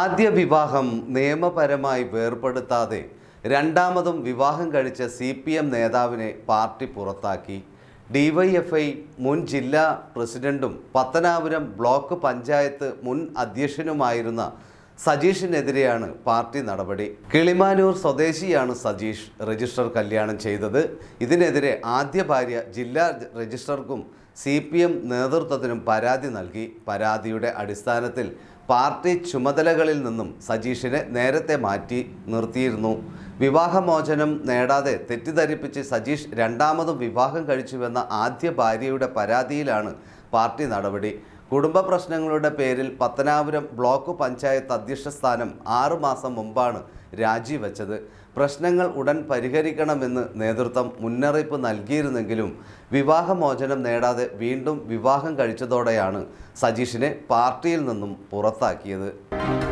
ആദ്യ വിവാഹം നിയമപരമായി വേർപ്പെടുത്താതെ രണ്ടാമതും വിവാഹം കഴിച്ച സി പി എം നേതാവിനെ പാർട്ടി പുറത്താക്കി ഡിവൈഎഫ്ഐ മുൻ ജില്ലാ പ്രസിഡന്റും പത്തനാപുരം ബ്ലോക്ക് പഞ്ചായത്ത് മുൻ അധ്യക്ഷനുമായിരുന്ന സജീഷിനെതിരെയാണ് പാർട്ടി നടപടി കിളിമാനൂർ സ്വദേശിയാണ് സജീഷ് രജിസ്റ്റർ കല്യാണം ചെയ്തത് ഇതിനെതിരെ ആദ്യ ഭാര്യ ജില്ലാ രജിസ്റ്റർക്കും സി പി എം നേതൃത്വത്തിനും പരാതി നൽകി പരാതിയുടെ അടിസ്ഥാനത്തിൽ പാർട്ടി ചുമതലകളിൽ നിന്നും സജീഷിനെ നേരത്തെ മാറ്റി നിർത്തിയിരുന്നു വിവാഹമോചനം നേടാതെ തെറ്റിദ്ധരിപ്പിച്ച് സജീഷ് രണ്ടാമതും വിവാഹം കഴിച്ചുവെന്ന ആദ്യ ഭാര്യയുടെ പരാതിയിലാണ് പാർട്ടി നടപടി കുടുംബ പ്രശ്നങ്ങളുടെ പേരിൽ പത്തനാപുരം ബ്ലോക്ക് പഞ്ചായത്ത് അധ്യക്ഷ സ്ഥാനം ആറുമാസം മുമ്പാണ് രാജിവെച്ചത് പ്രശ്നങ്ങൾ ഉടൻ പരിഹരിക്കണമെന്ന് നേതൃത്വം മുന്നറിയിപ്പ് നൽകിയിരുന്നെങ്കിലും വിവാഹമോചനം നേടാതെ വീണ്ടും വിവാഹം കഴിച്ചതോടെയാണ് സജീഷിനെ പാർട്ടിയിൽ നിന്നും പുറത്താക്കിയത്